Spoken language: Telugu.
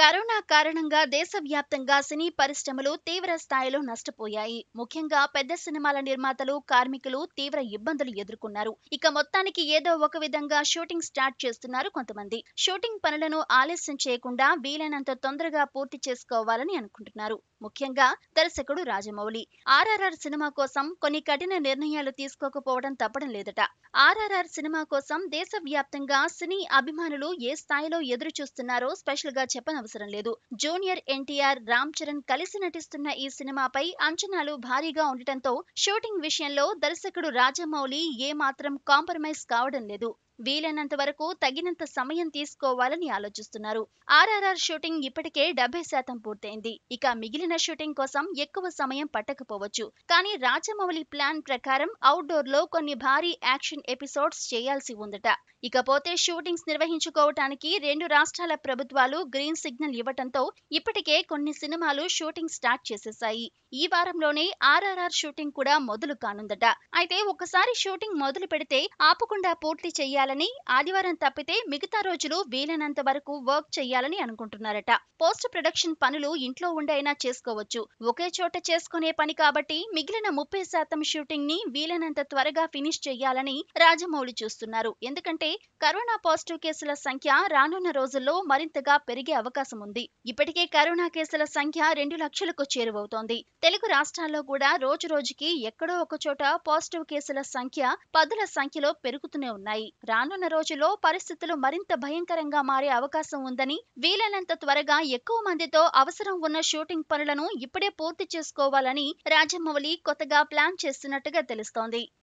కరోనా కారణంగా దేశవ్యాప్తంగా సినీ పరిశ్రమలు తీవ్ర స్థాయిలో నష్టపోయాయి ముఖ్యంగా పెద్ద సినిమాల నిర్మాతలు కార్మికులు తీవ్ర ఇబ్బందులు ఎదుర్కొన్నారు ఇక మొత్తానికి ఏదో ఒక విధంగా షూటింగ్ స్టార్ట్ చేస్తున్నారు కొంతమంది షూటింగ్ పనులను ఆలస్యం చేయకుండా వీలైనంత తొందరగా పూర్తి చేసుకోవాలని అనుకుంటున్నారు ముఖ్యంగా దర్శకుడు రాజమౌళి ఆర్ఆర్ఆర్ సినిమా కోసం కొన్ని కఠిన నిర్ణయాలు తీసుకోకపోవడం తప్పడం లేదట ఆర్ఆర్ఆర్ సినిమా కోసం దేశవ్యాప్తంగా సినీ అభిమానులు ఏ స్థాయిలో ఎదురు చూస్తున్నారో స్పెషల్ గా చెప్పనవసరం అవసరం లేదు జూనియర్ ఎన్టీఆర్ రామ్ చరణ్ కలిసి నటిస్తున్న ఈ సినిమాపై అంచనాలు భారీగా ఉండటంతో షూటింగ్ విషయంలో దర్శకుడు రాజమౌళి ఏమాత్రం కాంప్రమైజ్ కావడం లేదు వీలైనంత వరకు తగినంత సమయం తీసుకోవాలని ఆలోచిస్తున్నారు ఆర్ఆర్ఆర్ షూటింగ్ ఇప్పటికే డెబ్బై శాతం పూర్తయింది ఇక మిగిలిన షూటింగ్ కోసం ఎక్కువ సమయం పట్టకపోవచ్చు కానీ రాజమౌళి ప్లాన్ ప్రకారం అవుట్డోర్ లో కొన్ని భారీ యాక్షన్ ఎపిసోడ్స్ చేయాల్సి ఉందట ఇకపోతే షూటింగ్స్ నిర్వహించుకోవటానికి రెండు రాష్ట్రాల ప్రభుత్వాలు గ్రీన్ సిగ్నల్ ఇవ్వటంతో ఇప్పటికే కొన్ని సినిమాలు షూటింగ్ స్టార్ట్ చేసేశాయి ఈ వారంలోనే ఆర్ఆర్ఆర్ షూటింగ్ కూడా మొదలు కానుందట అయితే ఒకసారి షూటింగ్ మొదలు పెడితే ఆపకుండా పూర్తి చేయాలి చేయాలని ఆదివారం తప్పితే మిగతా రోజులు వీలైనంత వరకు వర్క్ చేయాలని అనుకుంటున్నారట పోస్ట్ ప్రొడక్షన్ పనులు ఇంట్లో ఉండైనా చేసుకోవచ్చు ఒకే చోట చేసుకునే పని కాబట్టి మిగిలిన ముప్పై శాతం షూటింగ్ ని వీలైనంత త్వరగా ఫినిష్ చేయాలని రాజమౌళి చూస్తున్నారు ఎందుకంటే కరోనా పాజిటివ్ కేసుల సంఖ్య రానున్న రోజుల్లో మరింతగా పెరిగే అవకాశం ఉంది ఇప్పటికే కరోనా కేసుల సంఖ్య రెండు లక్షలకు చేరువవుతోంది తెలుగు రాష్ట్రాల్లో కూడా రోజు రోజుకి ఎక్కడో ఒక చోట పాజిటివ్ కేసుల సంఖ్య పదుల సంఖ్యలో పెరుగుతూనే ఉన్నాయి రానున్న రోజుల్లో పరిస్థితులు మరింత భయంకరంగా మారే అవకాశం ఉందని వీలైనంత త్వరగా ఎక్కువ మందితో అవసరం ఉన్న షూటింగ్ పనులను ఇప్పుడే పూర్తి చేసుకోవాలని రాజమౌళి కొత్తగా ప్లాన్ చేస్తున్నట్టుగా తెలుస్తోంది